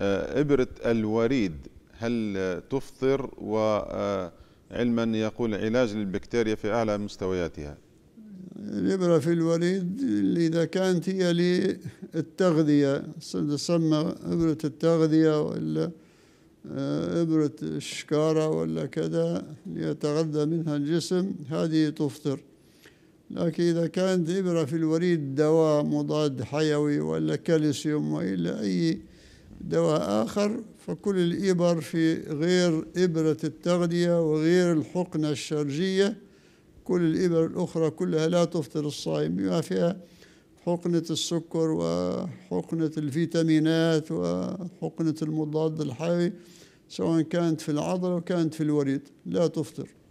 آه، إبرة الوريد هل تفطر وعلما يقول علاج للبكتيريا في أعلى مستوياتها الإبرة في الوريد اللي إذا كانت هي للتغذية تسمى إبرة التغذية ولا آه، إبرة الشكارة ولا كذا ليتغذى منها الجسم هذه تفطر لكن إذا كانت إبرة في الوريد دواء مضاد حيوي ولا كالسيوم وإلا أي دواء آخر فكل الإبر في غير إبرة التغذية وغير الحقنة الشرجية كل الإبر الأخرى كلها لا تفطر الصائم بما فيها حقنة السكر وحقنة الفيتامينات وحقنة المضاد الحيوي سواء كانت في العضلة وكانت في الوريد لا تفطر